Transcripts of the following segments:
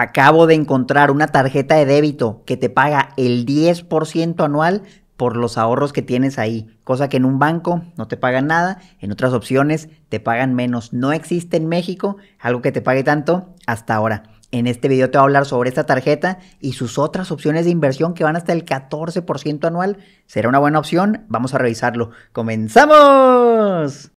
Acabo de encontrar una tarjeta de débito que te paga el 10% anual por los ahorros que tienes ahí, cosa que en un banco no te pagan nada, en otras opciones te pagan menos. No existe en México algo que te pague tanto hasta ahora. En este video te voy a hablar sobre esta tarjeta y sus otras opciones de inversión que van hasta el 14% anual. ¿Será una buena opción? Vamos a revisarlo. ¡Comenzamos!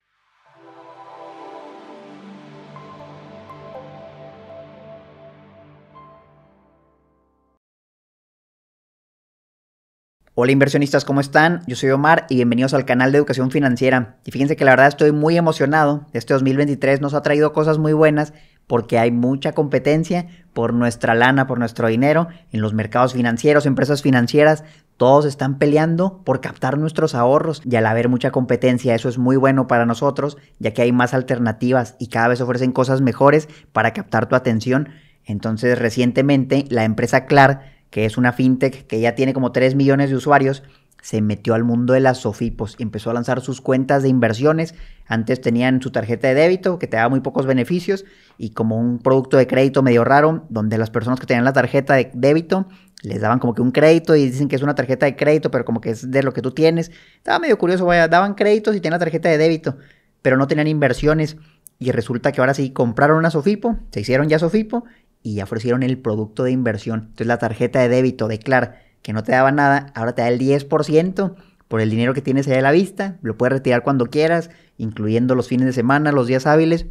Hola inversionistas, ¿cómo están? Yo soy Omar y bienvenidos al canal de Educación Financiera. Y fíjense que la verdad estoy muy emocionado. Este 2023 nos ha traído cosas muy buenas porque hay mucha competencia por nuestra lana, por nuestro dinero en los mercados financieros, empresas financieras. Todos están peleando por captar nuestros ahorros y al haber mucha competencia eso es muy bueno para nosotros ya que hay más alternativas y cada vez ofrecen cosas mejores para captar tu atención. Entonces recientemente la empresa Clark que es una fintech que ya tiene como 3 millones de usuarios, se metió al mundo de las Sofipos y empezó a lanzar sus cuentas de inversiones. Antes tenían su tarjeta de débito que te daba muy pocos beneficios y como un producto de crédito medio raro, donde las personas que tenían la tarjeta de débito les daban como que un crédito y dicen que es una tarjeta de crédito, pero como que es de lo que tú tienes. Estaba medio curioso, daban créditos y tenían la tarjeta de débito, pero no tenían inversiones. Y resulta que ahora sí compraron una Sofipo, se hicieron ya Sofipo y ya ofrecieron el producto de inversión. Entonces la tarjeta de débito de Clark que no te daba nada, ahora te da el 10% por el dinero que tienes ahí a la vista, lo puedes retirar cuando quieras, incluyendo los fines de semana, los días hábiles.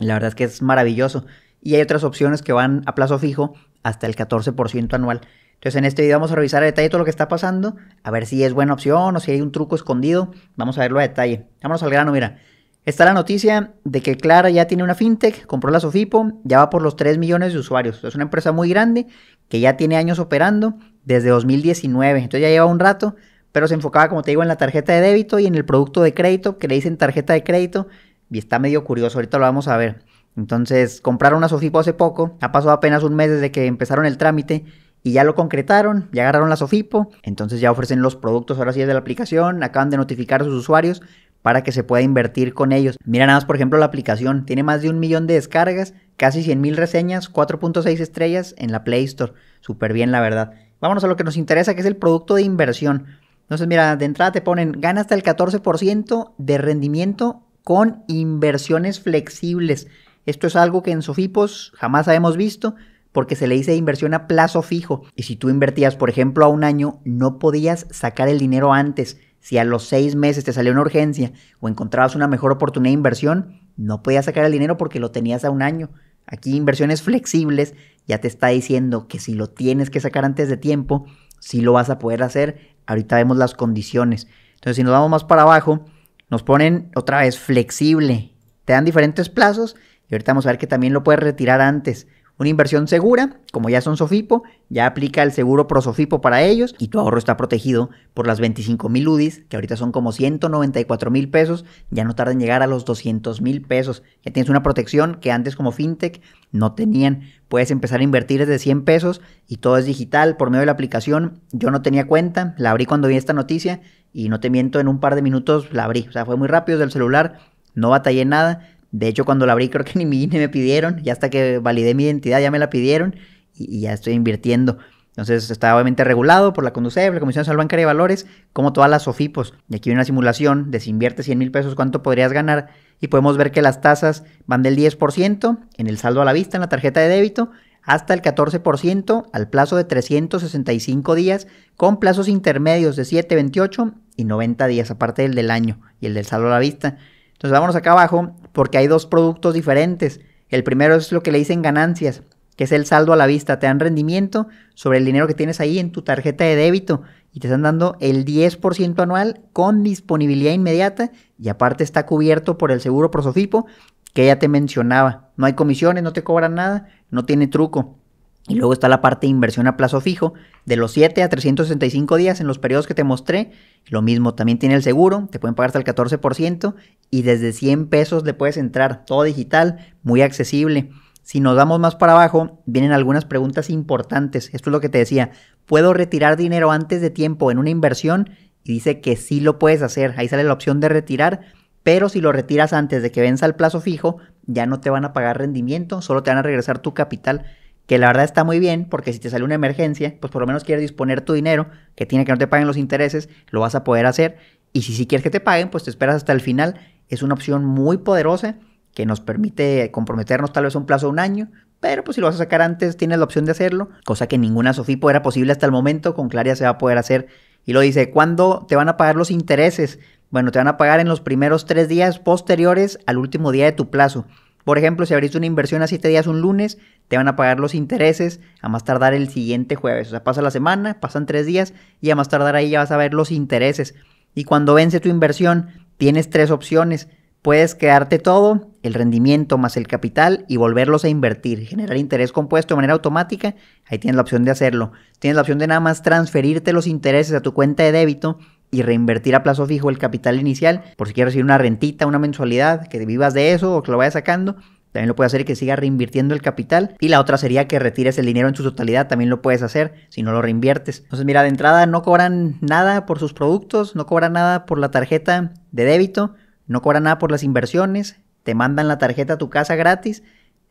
La verdad es que es maravilloso. Y hay otras opciones que van a plazo fijo hasta el 14% anual. Entonces en este video vamos a revisar a detalle todo lo que está pasando, a ver si es buena opción o si hay un truco escondido. Vamos a verlo a detalle. Vámonos al grano, mira. Está la noticia de que Clara ya tiene una fintech, compró la Sofipo, ya va por los 3 millones de usuarios. Es una empresa muy grande que ya tiene años operando desde 2019, entonces ya lleva un rato, pero se enfocaba, como te digo, en la tarjeta de débito y en el producto de crédito, que le dicen tarjeta de crédito, y está medio curioso, ahorita lo vamos a ver. Entonces compraron a Sofipo hace poco, ha pasado apenas un mes desde que empezaron el trámite y ya lo concretaron, ya agarraron la Sofipo, entonces ya ofrecen los productos ahora sí de la aplicación, acaban de notificar a sus usuarios, para que se pueda invertir con ellos. Mira nada más, por ejemplo, la aplicación tiene más de un millón de descargas, casi mil reseñas, 4.6 estrellas en la Play Store. Súper bien, la verdad. Vámonos a lo que nos interesa, que es el producto de inversión. Entonces, mira, de entrada te ponen, gana hasta el 14% de rendimiento con inversiones flexibles. Esto es algo que en Sofipos jamás habíamos visto porque se le dice inversión a plazo fijo. Y si tú invertías, por ejemplo, a un año, no podías sacar el dinero antes. Si a los seis meses te salió una urgencia o encontrabas una mejor oportunidad de inversión, no podías sacar el dinero porque lo tenías a un año. Aquí inversiones flexibles ya te está diciendo que si lo tienes que sacar antes de tiempo, sí lo vas a poder hacer. Ahorita vemos las condiciones. Entonces, si nos vamos más para abajo, nos ponen otra vez flexible. Te dan diferentes plazos y ahorita vamos a ver que también lo puedes retirar antes. Una inversión segura, como ya son Sofipo, ya aplica el seguro ProSofipo para ellos y tu ahorro está protegido por las 25 mil UDIs, que ahorita son como 194 mil pesos, ya no tarda en llegar a los 200 mil pesos. Ya tienes una protección que antes como fintech no tenían. Puedes empezar a invertir desde 100 pesos y todo es digital por medio de la aplicación. Yo no tenía cuenta, la abrí cuando vi esta noticia y no te miento, en un par de minutos la abrí. O sea, fue muy rápido desde el celular, no batallé nada de hecho, cuando la abrí, creo que ni mi me pidieron. Ya hasta que validé mi identidad, ya me la pidieron y, ya estoy invirtiendo. Entonces, está obviamente regulado por la Conducef, la Comisión Nacional Bancaria de Valores, como todas las OFIPOS. Y aquí hay una simulación ...desinvierte si 100 mil pesos, cuánto podrías ganar. Y podemos ver que las tasas van del 10% en el saldo a la vista, en la tarjeta de débito, hasta el 14% al plazo de 365 días, con plazos intermedios de 7, 28 y 90 días, aparte del del año y el del saldo a la vista. Entonces vámonos acá abajo porque hay dos productos diferentes. El primero es lo que le dicen ganancias, que es el saldo a la vista. Te dan rendimiento sobre el dinero que tienes ahí en tu tarjeta de débito y te están dando el 10% anual con disponibilidad inmediata y aparte está cubierto por el seguro Prosofipo que ya te mencionaba. No hay comisiones, no te cobran nada, no tiene truco. Y luego está la parte de inversión a plazo fijo, de los 7 a 365 días en los periodos que te mostré. Lo mismo, también tiene el seguro, te pueden pagar hasta el 14% y desde 100 pesos le puedes entrar, todo digital, muy accesible. Si nos damos más para abajo, vienen algunas preguntas importantes. Esto es lo que te decía, ¿puedo retirar dinero antes de tiempo en una inversión? Y dice que sí lo puedes hacer, ahí sale la opción de retirar, pero si lo retiras antes de que venza el plazo fijo, ya no te van a pagar rendimiento, solo te van a regresar tu capital que la verdad está muy bien, porque si te sale una emergencia, pues por lo menos quieres disponer tu dinero, que tiene que no te paguen los intereses, lo vas a poder hacer. Y si si quieres que te paguen, pues te esperas hasta el final. Es una opción muy poderosa que nos permite comprometernos tal vez a un plazo de un año, pero pues si lo vas a sacar antes, tienes la opción de hacerlo, cosa que ninguna Sofipo era posible hasta el momento, con Claria se va a poder hacer. Y lo dice, ¿cuándo te van a pagar los intereses? Bueno, te van a pagar en los primeros tres días posteriores al último día de tu plazo. Por ejemplo, si abriste una inversión a 7 días un lunes, te van a pagar los intereses a más tardar el siguiente jueves. O sea, pasa la semana, pasan 3 días y a más tardar ahí ya vas a ver los intereses. Y cuando vence tu inversión, tienes tres opciones. Puedes quedarte todo, el rendimiento más el capital y volverlos a invertir, generar interés compuesto de manera automática. Ahí tienes la opción de hacerlo. Tienes la opción de nada más transferirte los intereses a tu cuenta de débito y reinvertir a plazo fijo el capital inicial, por si quieres recibir una rentita, una mensualidad, que vivas de eso o que lo vayas sacando. También lo puedes hacer y que siga reinvirtiendo el capital. Y la otra sería que retires el dinero en su totalidad. También lo puedes hacer si no lo reinviertes. Entonces, mira, de entrada no cobran nada por sus productos, no cobran nada por la tarjeta de débito, no cobran nada por las inversiones, te mandan la tarjeta a tu casa gratis.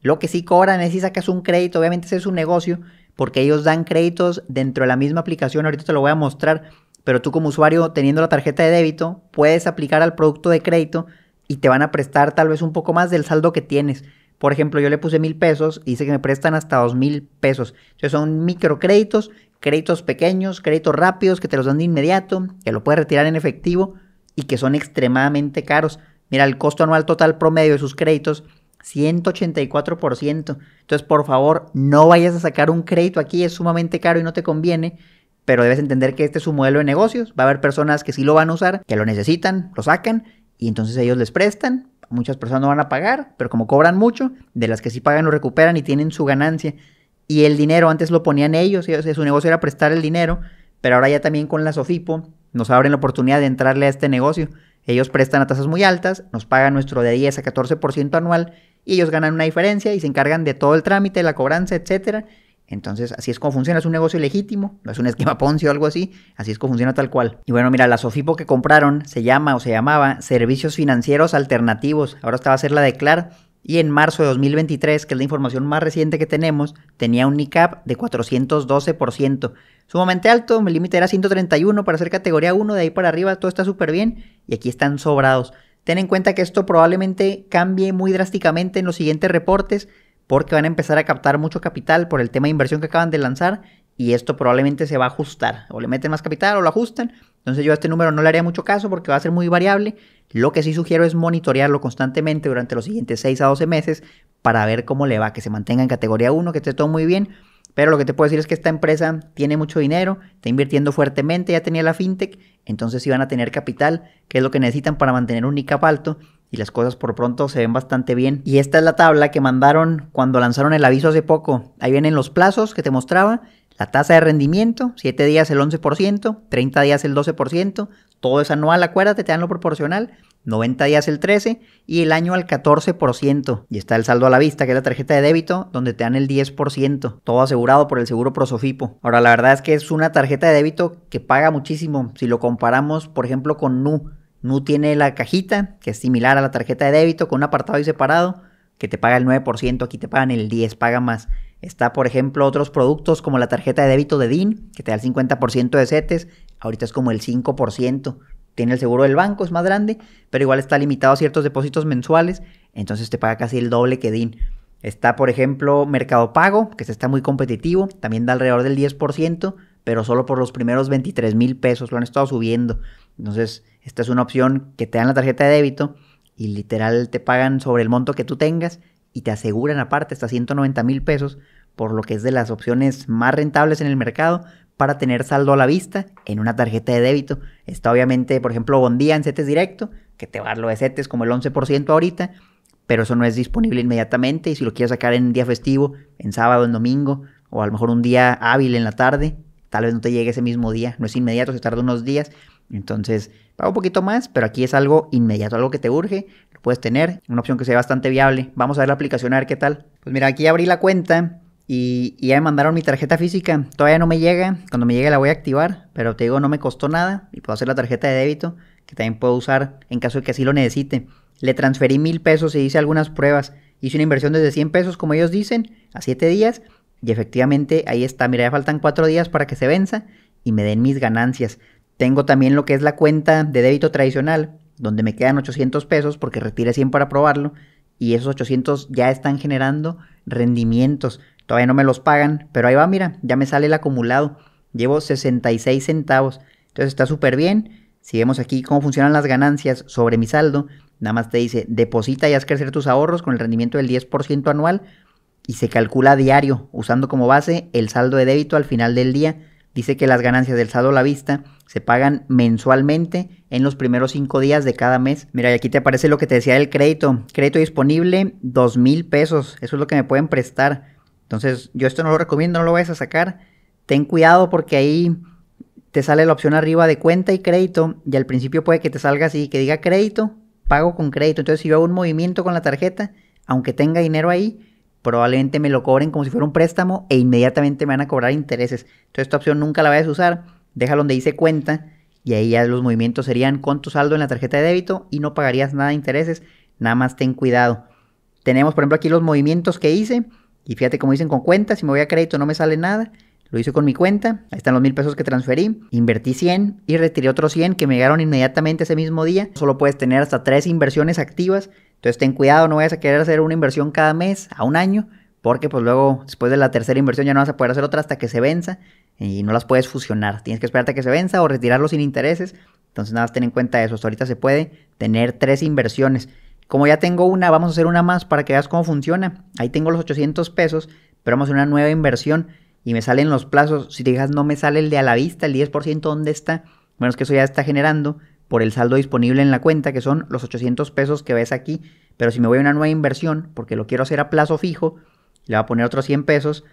Lo que sí cobran es si sacas un crédito, obviamente ese es un negocio, porque ellos dan créditos dentro de la misma aplicación. Ahorita te lo voy a mostrar pero tú como usuario teniendo la tarjeta de débito puedes aplicar al producto de crédito y te van a prestar tal vez un poco más del saldo que tienes. Por ejemplo, yo le puse mil pesos y dice que me prestan hasta dos mil pesos. Entonces son microcréditos, créditos pequeños, créditos rápidos que te los dan de inmediato, que lo puedes retirar en efectivo y que son extremadamente caros. Mira, el costo anual total promedio de sus créditos, 184%. Entonces, por favor, no vayas a sacar un crédito aquí, es sumamente caro y no te conviene pero debes entender que este es su modelo de negocios. Va a haber personas que sí lo van a usar, que lo necesitan, lo sacan y entonces ellos les prestan. Muchas personas no van a pagar, pero como cobran mucho, de las que sí pagan lo recuperan y tienen su ganancia. Y el dinero antes lo ponían ellos, su negocio era prestar el dinero, pero ahora ya también con la Sofipo nos abren la oportunidad de entrarle a este negocio. Ellos prestan a tasas muy altas, nos pagan nuestro de 10 a 14% anual y ellos ganan una diferencia y se encargan de todo el trámite, la cobranza, etcétera entonces, así es como funciona, es un negocio legítimo, no es un esquema Ponzi o algo así, así es como funciona tal cual. Y bueno, mira, la Sofipo que compraron se llama o se llamaba Servicios Financieros Alternativos, ahora esta va a ser la de Clar, y en marzo de 2023, que es la información más reciente que tenemos, tenía un NICAP de 412%. Sumamente alto, mi límite era 131 para ser categoría 1, de ahí para arriba todo está súper bien y aquí están sobrados. Ten en cuenta que esto probablemente cambie muy drásticamente en los siguientes reportes, porque van a empezar a captar mucho capital por el tema de inversión que acaban de lanzar y esto probablemente se va a ajustar. O le meten más capital o lo ajustan. Entonces yo a este número no le haría mucho caso porque va a ser muy variable. Lo que sí sugiero es monitorearlo constantemente durante los siguientes 6 a 12 meses para ver cómo le va, que se mantenga en categoría 1, que esté todo muy bien pero lo que te puedo decir es que esta empresa tiene mucho dinero, está invirtiendo fuertemente, ya tenía la fintech, entonces iban a tener capital, que es lo que necesitan para mantener un ICAP alto, y las cosas por pronto se ven bastante bien. Y esta es la tabla que mandaron cuando lanzaron el aviso hace poco. Ahí vienen los plazos que te mostraba, la tasa de rendimiento, 7 días el 11%, 30 días el 12%, todo es anual, acuérdate, te dan lo proporcional, 90 días el 13 y el año al 14%. Y está el saldo a la vista, que es la tarjeta de débito, donde te dan el 10%, todo asegurado por el seguro Prosofipo. Ahora, la verdad es que es una tarjeta de débito que paga muchísimo. Si lo comparamos, por ejemplo, con Nu, Nu tiene la cajita, que es similar a la tarjeta de débito, con un apartado y separado, que te paga el 9%, aquí te pagan el 10%, paga más. Está, por ejemplo, otros productos como la tarjeta de débito de DIN, que te da el 50% de CETES, ahorita es como el 5% tiene el seguro del banco, es más grande, pero igual está limitado a ciertos depósitos mensuales, entonces te paga casi el doble que DIN. Está, por ejemplo, Mercado Pago, que se está muy competitivo, también da alrededor del 10%, pero solo por los primeros 23 mil pesos, lo han estado subiendo. Entonces, esta es una opción que te dan la tarjeta de débito y literal te pagan sobre el monto que tú tengas y te aseguran aparte hasta 190 mil pesos, por lo que es de las opciones más rentables en el mercado, para tener saldo a la vista en una tarjeta de débito. Está obviamente, por ejemplo, Bondía en CETES directo, que te va a dar lo de CETES como el 11% ahorita, pero eso no es disponible inmediatamente y si lo quieres sacar en día festivo, en sábado, en domingo, o a lo mejor un día hábil en la tarde, tal vez no te llegue ese mismo día, no es inmediato, se tarda unos días, entonces paga un poquito más, pero aquí es algo inmediato, algo que te urge, lo puedes tener, una opción que sea bastante viable. Vamos a ver la aplicación a ver qué tal. Pues mira, aquí abrí la cuenta y, ya me mandaron mi tarjeta física. Todavía no me llega. Cuando me llegue la voy a activar. Pero te digo, no me costó nada. Y puedo hacer la tarjeta de débito. Que también puedo usar en caso de que así lo necesite. Le transferí mil pesos y hice algunas pruebas. Hice una inversión desde 100 pesos, como ellos dicen, a 7 días. Y efectivamente ahí está. Mira, ya faltan 4 días para que se venza. Y me den mis ganancias. Tengo también lo que es la cuenta de débito tradicional. Donde me quedan 800 pesos porque retiré 100 para probarlo. Y esos 800 ya están generando rendimientos Todavía no me los pagan, pero ahí va, mira, ya me sale el acumulado. Llevo 66 centavos. Entonces está súper bien. Si vemos aquí cómo funcionan las ganancias sobre mi saldo, nada más te dice, deposita y haz crecer tus ahorros con el rendimiento del 10% anual y se calcula diario, usando como base el saldo de débito al final del día. Dice que las ganancias del saldo a la vista se pagan mensualmente en los primeros cinco días de cada mes. Mira, y aquí te aparece lo que te decía del crédito. Crédito disponible, 2 mil pesos. Eso es lo que me pueden prestar. Entonces, yo esto no lo recomiendo, no lo vayas a sacar. Ten cuidado porque ahí te sale la opción arriba de cuenta y crédito y al principio puede que te salga así, que diga crédito, pago con crédito. Entonces, si yo hago un movimiento con la tarjeta, aunque tenga dinero ahí, probablemente me lo cobren como si fuera un préstamo e inmediatamente me van a cobrar intereses. Entonces, esta opción nunca la vayas a usar. Déjalo donde dice cuenta y ahí ya los movimientos serían con tu saldo en la tarjeta de débito y no pagarías nada de intereses. Nada más ten cuidado. Tenemos, por ejemplo, aquí los movimientos que hice. Y fíjate cómo dicen con cuenta, si me voy a crédito no me sale nada. Lo hice con mi cuenta, ahí están los mil pesos que transferí, invertí 100 y retiré otros 100 que me llegaron inmediatamente ese mismo día. Solo puedes tener hasta tres inversiones activas, entonces ten cuidado, no vayas a querer hacer una inversión cada mes, a un año, porque pues luego después de la tercera inversión ya no vas a poder hacer otra hasta que se venza y no las puedes fusionar. Tienes que esperar a que se venza o retirarlo sin intereses. Entonces nada más ten en cuenta eso, ahorita se puede tener tres inversiones. Como ya tengo una, vamos a hacer una más para que veas cómo funciona. Ahí tengo los 800 pesos, pero vamos a hacer una nueva inversión y me salen los plazos. Si te fijas, no me sale el de a la vista, el 10%, ¿dónde está? Bueno, es que eso ya está generando por el saldo disponible en la cuenta, que son los 800 pesos que ves aquí. Pero si me voy a una nueva inversión, porque lo quiero hacer a plazo fijo, le voy a poner otros 100 pesos.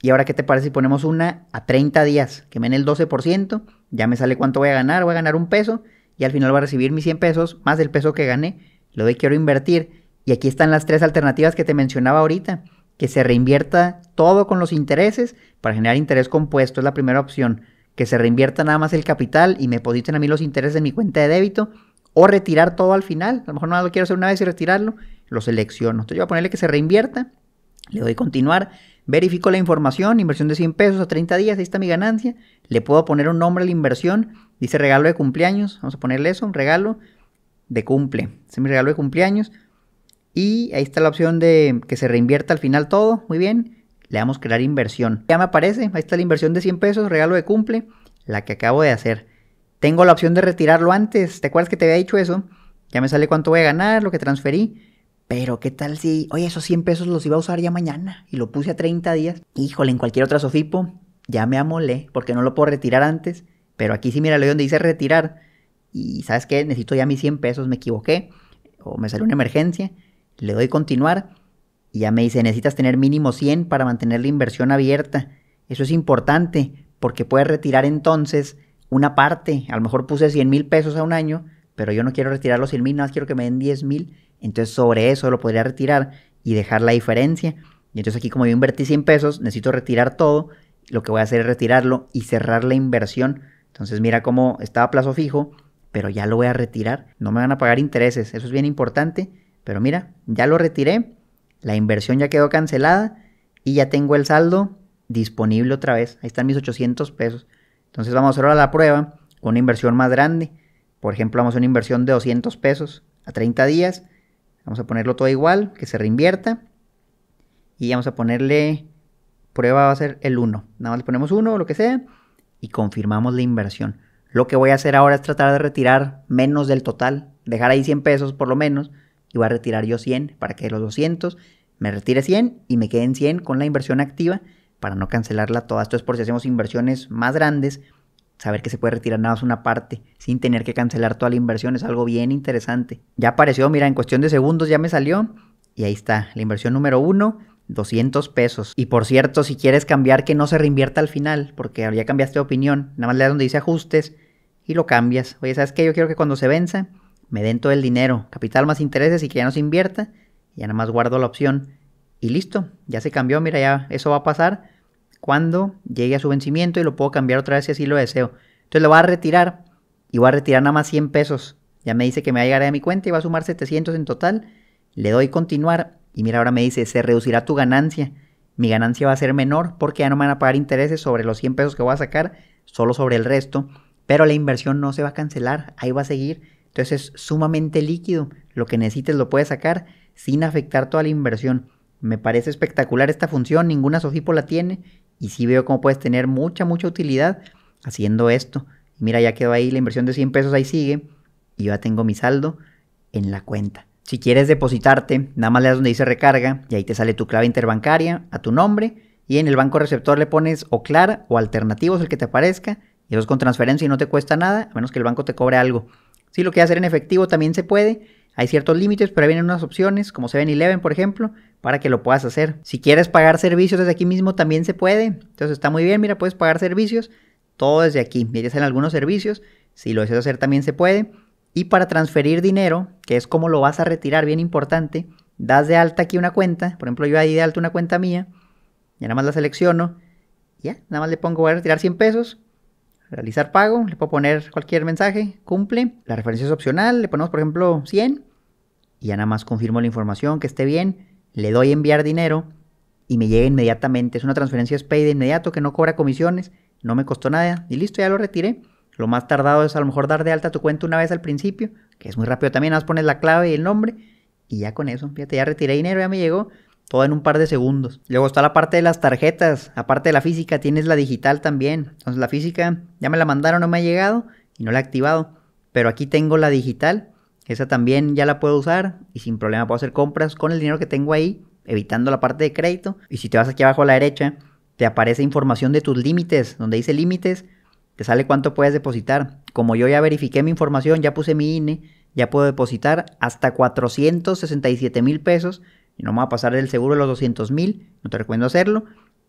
Y ahora, ¿qué te parece si ponemos una a 30 días? Que me en el 12%, ya me sale cuánto voy a ganar, voy a ganar un peso y al final voy a recibir mis 100 pesos más el peso que gané lo de quiero invertir. Y aquí están las tres alternativas que te mencionaba ahorita. Que se reinvierta todo con los intereses para generar interés compuesto es la primera opción. Que se reinvierta nada más el capital y me depositen a mí los intereses de mi cuenta de débito. O retirar todo al final. A lo mejor nada lo quiero hacer una vez y retirarlo. Lo selecciono. Entonces yo voy a ponerle que se reinvierta. Le doy continuar. Verifico la información. Inversión de 100 pesos a 30 días. Ahí está mi ganancia. Le puedo poner un nombre a la inversión. Dice regalo de cumpleaños. Vamos a ponerle eso. Un regalo de cumple. Es mi regalo de cumpleaños. Y ahí está la opción de que se reinvierta al final todo. Muy bien. Le damos crear inversión. Ya me aparece. Ahí está la inversión de 100 pesos, regalo de cumple. La que acabo de hacer. Tengo la opción de retirarlo antes. ¿Te acuerdas que te había dicho eso? Ya me sale cuánto voy a ganar, lo que transferí. Pero qué tal si, oye, esos 100 pesos los iba a usar ya mañana y lo puse a 30 días. Híjole, en cualquier otra Sofipo ya me amolé porque no lo puedo retirar antes. Pero aquí sí, mira, le donde dice retirar y sabes qué, necesito ya mis 100 pesos, me equivoqué o me salió una emergencia, le doy continuar y ya me dice, necesitas tener mínimo 100 para mantener la inversión abierta. Eso es importante porque puedes retirar entonces una parte. A lo mejor puse 100 mil pesos a un año, pero yo no quiero retirar los 100 mil, nada más quiero que me den 10 mil. Entonces sobre eso lo podría retirar y dejar la diferencia. Y entonces aquí como yo invertí 100 pesos, necesito retirar todo. Lo que voy a hacer es retirarlo y cerrar la inversión. Entonces mira cómo estaba a plazo fijo, pero ya lo voy a retirar. No me van a pagar intereses, eso es bien importante. Pero mira, ya lo retiré, la inversión ya quedó cancelada y ya tengo el saldo disponible otra vez. Ahí están mis 800 pesos. Entonces vamos a hacer ahora la prueba con una inversión más grande. Por ejemplo, vamos a una inversión de 200 pesos a 30 días. Vamos a ponerlo todo igual, que se reinvierta. Y vamos a ponerle, prueba va a ser el 1. Nada más le ponemos 1 o lo que sea y confirmamos la inversión. Lo que voy a hacer ahora es tratar de retirar menos del total, dejar ahí 100 pesos por lo menos, y voy a retirar yo 100 para que los 200 me retire 100 y me queden 100 con la inversión activa para no cancelarla toda. Esto es por si hacemos inversiones más grandes, saber que se puede retirar nada más una parte sin tener que cancelar toda la inversión es algo bien interesante. Ya apareció, mira, en cuestión de segundos ya me salió y ahí está la inversión número 1. 200 pesos. Y por cierto, si quieres cambiar, que no se reinvierta al final, porque ya cambiaste de opinión. Nada más le das donde dice ajustes y lo cambias. Oye, ¿sabes qué? Yo quiero que cuando se venza, me den todo el dinero, capital más intereses y que ya no se invierta. Ya nada más guardo la opción. Y listo, ya se cambió. Mira, ya eso va a pasar cuando llegue a su vencimiento y lo puedo cambiar otra vez si así lo deseo. Entonces lo va a retirar y va a retirar nada más 100 pesos. Ya me dice que me va a llegar a mi cuenta y va a sumar 700 en total. Le doy continuar y mira, ahora me dice, se reducirá tu ganancia. Mi ganancia va a ser menor porque ya no me van a pagar intereses sobre los 100 pesos que voy a sacar, solo sobre el resto. Pero la inversión no se va a cancelar, ahí va a seguir. Entonces es sumamente líquido. Lo que necesites lo puedes sacar sin afectar toda la inversión. Me parece espectacular esta función, ninguna Sofipo la tiene. Y sí veo cómo puedes tener mucha, mucha utilidad haciendo esto. Mira, ya quedó ahí la inversión de 100 pesos, ahí sigue. Y ya tengo mi saldo en la cuenta. Si quieres depositarte, nada más le das donde dice recarga y ahí te sale tu clave interbancaria a tu nombre y en el banco receptor le pones o Clara o Alternativos, el que te aparezca. Y eso es con transferencia y no te cuesta nada, a menos que el banco te cobre algo. Si lo quieres hacer en efectivo también se puede. Hay ciertos límites, pero vienen unas opciones, como 7-Eleven, por ejemplo, para que lo puedas hacer. Si quieres pagar servicios desde aquí mismo también se puede. Entonces está muy bien, mira, puedes pagar servicios todo desde aquí. Mira, en algunos servicios. Si lo deseas hacer también se puede. Y para transferir dinero, que es como lo vas a retirar, bien importante, das de alta aquí una cuenta. Por ejemplo, yo ahí de alta una cuenta mía. Ya nada más la selecciono. Ya, nada más le pongo, voy a retirar 100 pesos. Realizar pago. Le puedo poner cualquier mensaje. Cumple. La referencia es opcional. Le ponemos, por ejemplo, 100. Y ya nada más confirmo la información, que esté bien. Le doy enviar dinero y me llega inmediatamente. Es una transferencia pay de inmediato que no cobra comisiones. No me costó nada. Y listo, ya lo retiré. Lo más tardado es a lo mejor dar de alta tu cuenta una vez al principio, que es muy rápido también, nada más pones la clave y el nombre y ya con eso, fíjate, ya retiré dinero, ya me llegó todo en un par de segundos. Luego está la parte de las tarjetas, aparte de la física tienes la digital también. Entonces la física ya me la mandaron, no me ha llegado y no la he activado, pero aquí tengo la digital, esa también ya la puedo usar y sin problema puedo hacer compras con el dinero que tengo ahí, evitando la parte de crédito. Y si te vas aquí abajo a la derecha, te aparece información de tus límites, donde dice límites, te sale cuánto puedes depositar. Como yo ya verifiqué mi información, ya puse mi INE, ya puedo depositar hasta 467 mil pesos. Y no me va a pasar el seguro de los 200 mil. No te recomiendo hacerlo.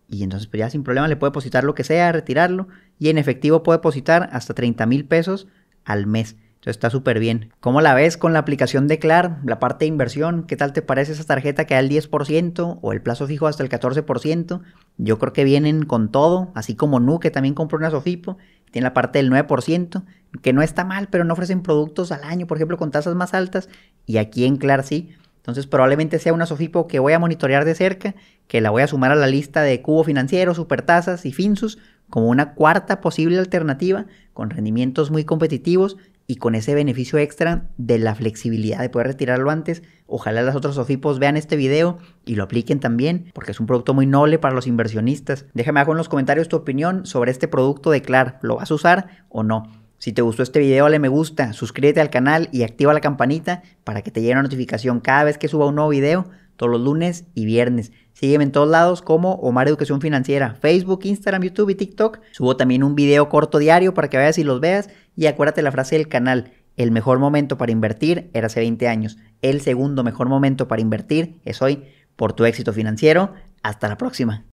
Y entonces pero pues, ya sin problema le puedo depositar lo que sea, retirarlo. Y en efectivo puedo depositar hasta 30 mil pesos al mes. Entonces está súper bien. ¿Cómo la ves con la aplicación de Clar? La parte de inversión, ¿qué tal te parece esa tarjeta que da el 10% o el plazo fijo hasta el 14%? Yo creo que vienen con todo, así como Nu, que también compró una Sofipo, tiene la parte del 9%, que no está mal, pero no ofrecen productos al año, por ejemplo, con tasas más altas, y aquí en Clar sí. Entonces probablemente sea una Sofipo que voy a monitorear de cerca, que la voy a sumar a la lista de Cubo Financiero, Supertasas y Finsus como una cuarta posible alternativa con rendimientos muy competitivos y con ese beneficio extra de la flexibilidad de poder retirarlo antes. Ojalá las otras Sofipos vean este video y lo apliquen también, porque es un producto muy noble para los inversionistas. Déjame abajo en los comentarios tu opinión sobre este producto de Clar. ¿Lo vas a usar o no? Si te gustó este video, dale me gusta, suscríbete al canal y activa la campanita para que te llegue una notificación cada vez que suba un nuevo video todos los lunes y viernes. Sígueme en todos lados como Omar Educación Financiera, Facebook, Instagram, YouTube y TikTok. Subo también un video corto diario para que vayas y los veas y acuérdate la frase del canal. El mejor momento para invertir era hace 20 años. El segundo mejor momento para invertir es hoy. Por tu éxito financiero. Hasta la próxima.